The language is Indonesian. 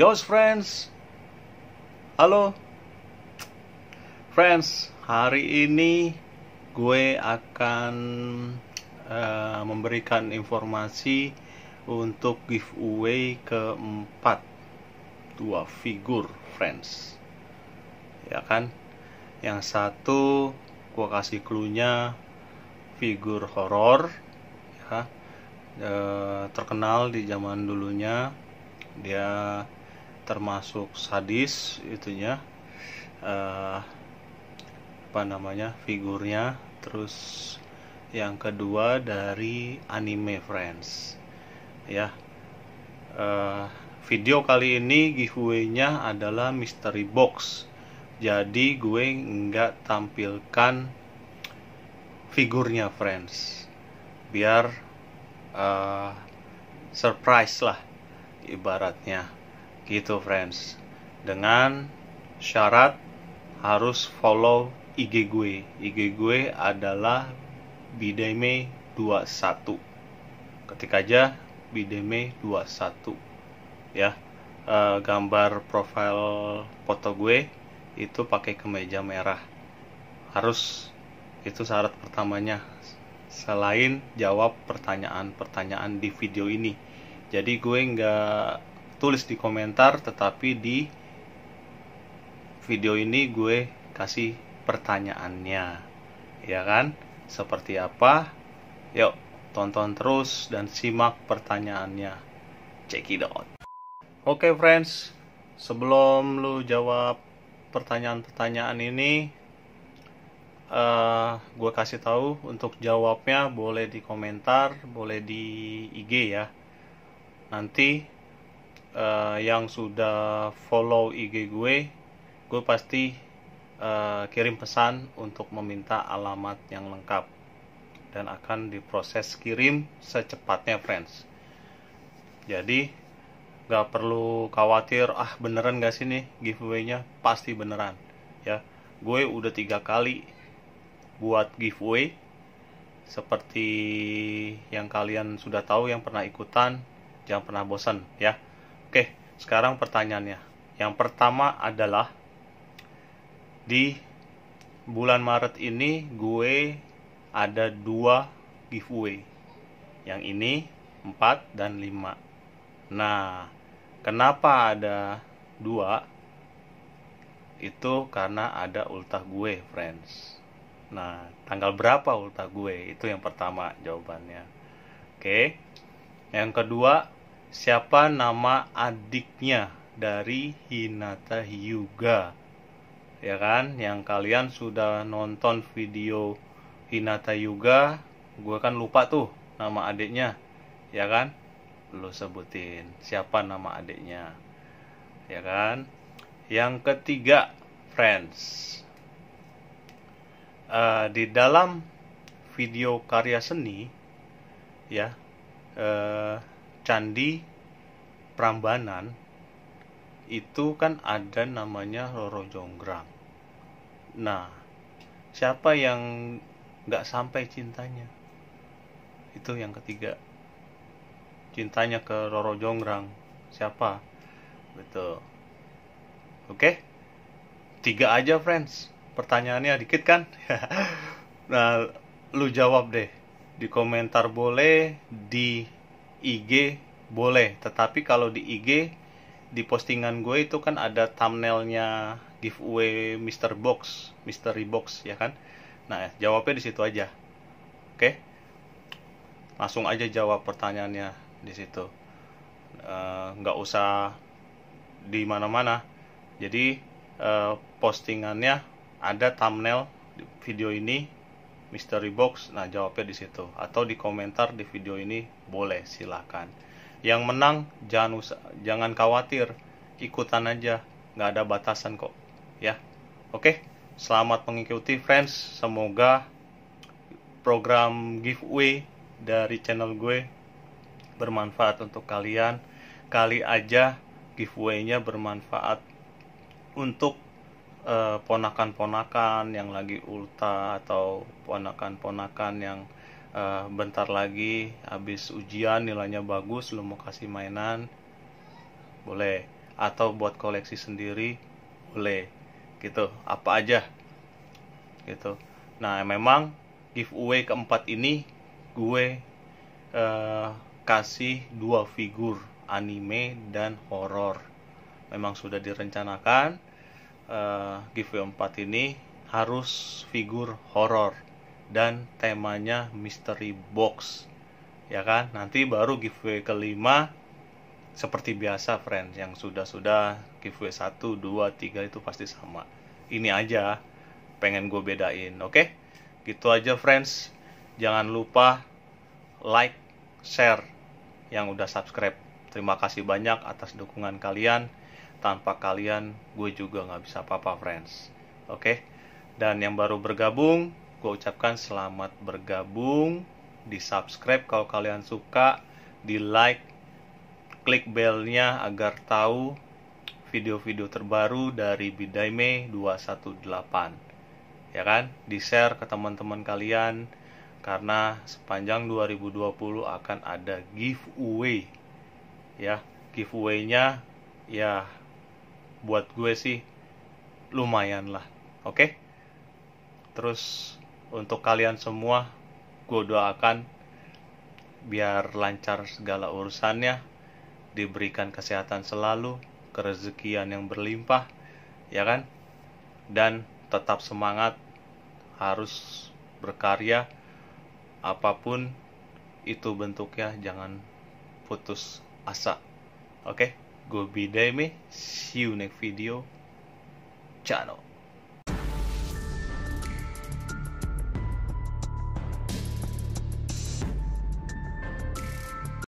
Yours friends Halo Friends Hari ini gue akan uh, memberikan informasi untuk giveaway keempat dua figur friends ya kan yang satu gue kasih clue figur horor ya uh, terkenal di zaman dulunya dia termasuk sadis itunya uh, apa namanya figurnya terus yang kedua dari anime friends ya uh, video kali ini giveaway-nya adalah mystery box jadi gue nggak tampilkan figurnya friends biar uh, surprise lah ibaratnya gitu friends dengan syarat harus follow IG gue IG gue adalah bideme 21 ketik aja bideme 21 ya e, gambar profil foto gue itu pakai kemeja merah harus itu syarat pertamanya selain jawab pertanyaan-pertanyaan di video ini jadi gue nggak tulis di komentar tetapi di video ini gue kasih pertanyaannya ya kan seperti apa yuk tonton terus dan simak pertanyaannya Cekidot. oke friends sebelum lu jawab pertanyaan-pertanyaan ini uh, eh, gue kasih tahu untuk jawabnya boleh di komentar boleh di IG ya nanti uh, yang sudah follow IG gue, gue pasti uh, kirim pesan untuk meminta alamat yang lengkap dan akan diproses kirim secepatnya, friends. Jadi gak perlu khawatir ah beneran gak sih nih giveaway-nya pasti beneran ya gue udah tiga kali buat giveaway seperti yang kalian sudah tahu yang pernah ikutan jangan pernah bosan ya Oke, sekarang pertanyaannya. Yang pertama adalah di bulan Maret ini gue ada dua giveaway. Yang ini 4 dan 5. Nah, kenapa ada dua? Itu karena ada ultah gue, friends. Nah, tanggal berapa ultah gue? Itu yang pertama jawabannya. Oke. Yang kedua, Siapa nama adiknya dari Hinata Hyuga? Ya kan, yang kalian sudah nonton video Hinata Yuga, gue kan lupa tuh nama adiknya, ya kan? Lo sebutin siapa nama adiknya, ya kan? Yang ketiga, friends. Uh, di dalam video karya seni, ya, uh, Candi Prambanan itu kan ada namanya Roro Jonggrang. Nah, siapa yang nggak sampai cintanya? Itu yang ketiga. Cintanya ke Roro Jonggrang. Siapa? Betul. Oke? Tiga aja, friends. Pertanyaannya dikit kan? nah, lu jawab deh. Di komentar boleh, di IG boleh, tetapi kalau di IG di postingan gue itu kan ada thumbnailnya giveaway Mr. Box, Mystery Box ya kan. Nah, jawabnya di situ aja. Oke. Langsung aja jawab pertanyaannya di situ. Eh, nggak uh, usah di mana-mana. Jadi uh, postingannya ada thumbnail video ini mystery box nah jawabnya di situ atau di komentar di video ini boleh silahkan. yang menang jangan usah, jangan khawatir ikutan aja nggak ada batasan kok ya oke selamat mengikuti friends semoga program giveaway dari channel gue bermanfaat untuk kalian kali aja giveaway-nya bermanfaat untuk Eh, ponakan-ponakan uh, yang lagi ulta atau ponakan-ponakan yang uh, bentar lagi habis ujian nilainya bagus lu mau kasih mainan boleh atau buat koleksi sendiri boleh gitu apa aja gitu nah memang giveaway keempat ini gue uh, kasih dua figur anime dan horor memang sudah direncanakan uh, giveaway 4 ini harus figur horor dan temanya mystery box ya kan nanti baru giveaway kelima seperti biasa friends yang sudah-sudah giveaway 1, 2, 3 itu pasti sama ini aja pengen gue bedain oke okay? gitu aja friends jangan lupa like share yang udah subscribe terima kasih banyak atas dukungan kalian tanpa kalian gue juga nggak bisa apa-apa friends oke dan yang baru bergabung gue ucapkan selamat bergabung di subscribe kalau kalian suka di like klik belnya agar tahu video-video terbaru dari Bidaime 218 ya kan di share ke teman-teman kalian karena sepanjang 2020 akan ada giveaway ya giveaway-nya ya buat gue sih lumayan lah oke okay? terus untuk kalian semua gue doakan biar lancar segala urusannya diberikan kesehatan selalu kerezekian yang berlimpah ya kan dan tetap semangat harus berkarya apapun itu bentuknya jangan putus asa oke okay? Goodbye, Demi. See you next video. Ciao.